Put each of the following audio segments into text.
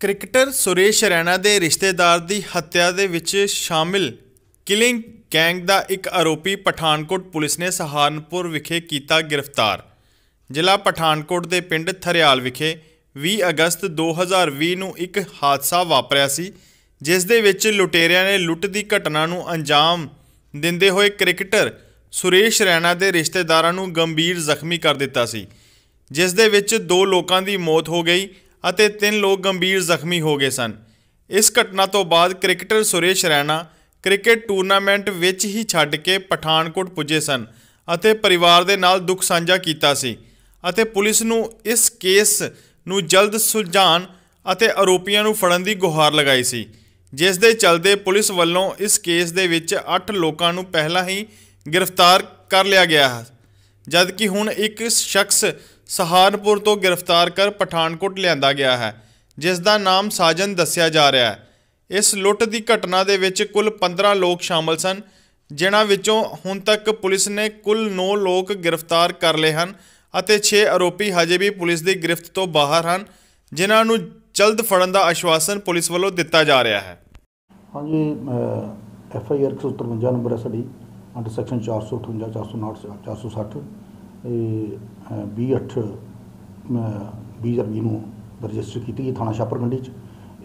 cricketer Suresh ਰੈਣਾ ਦੇ ਰਿਸ਼ਤੇਦਾਰ ਦੀ ਹੱਤਿਆ ਦੇ ਵਿੱਚ ਸ਼ਾਮਿਲ ਕਿਲਿੰਗ ਗੈਂਗ ਦਾ ਇੱਕ ਆਰੋਪੀ ਪਠਾਨਕੋਟ ਪੁਲਿਸ ਨੇ ਸਹਾਰਨਪੁਰ ਵਿਖੇ ਕੀਤਾ ਗ੍ਰਿਫਤਾਰ ਜ਼ਿਲ੍ਹਾ ਪਠਾਨਕੋਟ ਦੇ ਪਿੰਡ ਥਰਿਆਲ ਵਿਖੇ 20 ਅਗਸਤ 2020 ਨੂੰ ਇੱਕ ਹਾਦਸਾ ਵਾਪਰਿਆ ਸੀ ਜਿਸ ਦੇ ਵਿੱਚ ਲੁਟੇਰਿਆਂ ਨੇ ਲੁੱਟ ਦੀ ਘਟਨਾ ਨੂੰ ਅੰਜਾਮ ਦਿੰਦੇ ਹੋਏ ਕ੍ਰਿਕਟਰ ਸੁਰੇਸ਼ ਰੈਣਾ ਦੇ ਰਿਸ਼ਤੇਦਾਰਾਂ ਨੂੰ ਗੰਭੀਰ ਜ਼ਖਮੀ ਕਰ ਦਿੱਤਾ ਸੀ ਜਿਸ ਦੇ ਵਿੱਚ ਦੋ ਲੋਕਾਂ ਦੀ ਮੌਤ ਹੋ ਗਈ ਅਤੇ ਤਿੰਨ ਲੋਕ ਗੰਭੀਰ ਜ਼ਖਮੀ ਹੋ ਗਏ ਸਨ ਇਸ ਘਟਨਾ ਤੋਂ ਬਾਅਦ cricketer Suresh Raina cricket tournament ਵਿੱਚ ਹੀ ਛੱਡ ਕੇ ਪਠਾਨਕੋਟ ਪੁੱਜੇ ਸਨ ਅਤੇ ਪਰਿਵਾਰ ਦੇ ਨਾਲ ਦੁੱਖ ਸਾਂਝਾ ਕੀਤਾ ਸੀ ਅਤੇ ਪੁਲਿਸ ਨੂੰ ਇਸ ਕੇਸ ਨੂੰ ਜਲਦ ਸੁਲਝਾਣ ਅਤੇ ਆਰੋਪੀਆਂ ਨੂੰ ਫੜਨ ਦੀ ਗੁਹਾਰ ਲਗਾਈ ਸੀ ਜਿਸ ਦੇ ਚਲਦੇ ਪੁਲਿਸ ਵੱਲੋਂ ਇਸ ਕੇਸ ਦੇ ਵਿੱਚ 8 ਲੋਕਾਂ ਨੂੰ ਪਹਿਲਾਂ ਹੀ ਗ੍ਰਿਫਤਾਰ ਕਰ ਲਿਆ ਗਿਆ ਹੈ ਜਦ ਕਿ ਹੁਣ ਇੱਕ ਸ਼ਖਸ ਸਹਾਰਨਪੁਰ ਤੋਂ ਗ੍ਰਿਫਤਾਰ ਕਰ ਪਠਾਨਕੋਟ ਲਿਆਂਦਾ ਗਿਆ ਹੈ ਜਿਸ ਦਾ ਨਾਮ ਸਾਜਨ ਦੱਸਿਆ ਜਾ ਰਿਹਾ ਹੈ ਇਸ ਲੁੱਟ ਦੀ ਘਟਨਾ ਦੇ ਵਿੱਚ ਕੁੱਲ 15 ਲੋਕ ਸ਼ਾਮਲ ਸਨ ਜਿਨ੍ਹਾਂ ਵਿੱਚੋਂ ਹੁਣ ਤੱਕ ਪੁਲਿਸ ਨੇ ਕੁੱਲ 9 ਲੋਕ ਗ੍ਰਿਫਤਾਰ ਕਰ ਲਏ ਹਨ ਅਤੇ 6 ਆਰੋਪੀ ਹਜੇ ਵੀ ਪੁਲਿਸ ਦੀ ਗ੍ਰਿਫਤ ਤੋਂ ਬਾਹਰ ਹਨ ਜਿਨ੍ਹਾਂ ਨੂੰ ਜਲਦ ਫੜਨ ਦਾ ਆਸ਼ਵਾਸਨ ਪੁਲਿਸ ਵੱਲੋਂ ਦਿੱਤਾ ਜਾ ਰਿਹਾ ਹੈ ਹਾਂਜੀ ਐਫ ਆਈ ਆਰ 153 ਨੰਬਰ ਹੈ ਸਾਡੀ ਅੰਡਰ ਸੈਕਸ਼ਨ 458 460 ਇਹ 28 20 ਅਰਬੀ ਨੂੰ ਰਜਿਸਟਰ ਕੀਤੀ ਗਈ ਥਾਣਾ ਸ਼ਾਪਰਗੰਡੀ ਚ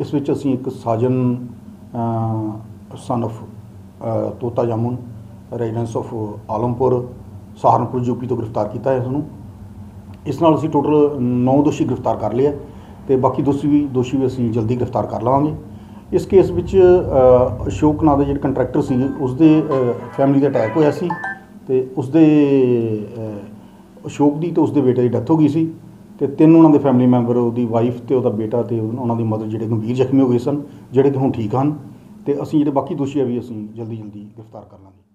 ਇਸ ਵਿੱਚ ਅਸੀਂ ਇੱਕ ਸਾਜਨ ਸਨ ਆਫ ਤੋਤਾ ਜਾਮੁਨ residence of Alampur Saharanpur UP ਤੋਂ ਗ੍ਰਿਫਤਾਰ ਕੀਤਾ ਹੈ ਇਸ ਨੂੰ ਇਸ ਨਾਲ ਅਸੀਂ ਟੋਟਲ 9 ਦੋਸ਼ੀ ਗ੍ਰਿਫਤਾਰ ਕਰ ਲਏ ਤੇ ਬਾਕੀ ਦੋਸ਼ੀ ਵੀ ਦੋਸ਼ੀ ਵੀ ਅਸੀਂ ਜਲਦੀ ਗ੍ਰਿਫਤਾਰ ਕਰ ਲਵਾਂਗੇ ਇਸ ਕੇਸ ਵਿੱਚ ਅਸ਼ੋਕ ਨਾਮ ਦੇ ਜਿਹੜੇ ਕੰਟਰੈਕਟਰ ਸੀ ਉਸ ਦੇ ਫੈਮਿਲੀ ਦਾ ਅਟੈਕ ਹੋਇਆ ਸੀ ਤੇ ਉਸ ਦੇ ਅਸ਼ੋਕ ਦੀ ਤੇ ਉਸ ਦੇ ਬੇਟੇ ਦੀ ਡੈਥ ਹੋ ਗਈ ਸੀ ਤੇ ਤਿੰਨ ਉਹਨਾਂ ਦੇ ਫੈਮਿਲੀ ਮੈਂਬਰ ਉਹਦੀ ਵਾਈਫ ਤੇ ਉਹਦਾ ਬੇਟਾ ਤੇ ਉਹਨਾਂ ਦੀ ਮਦਰ ਜਿਹੜੇ ਗੰਭੀਰ ਜ਼ਖਮੀ ਹੋ ਗਏ ਸਨ ਜਿਹੜੇ ਕਿ ਹੁਣ ਠੀਕ ਹਨ ਤੇ ਅਸੀਂ ਜਿਹੜੇ ਬਾਕੀ ਦੋਸ਼ੀ ਆ ਵੀ ਅਸੀਂ ਜਲਦੀ ਜਲਦੀ ਗ੍ਰਿਫਤਾਰ ਕਰ ਲਾਂਗੇ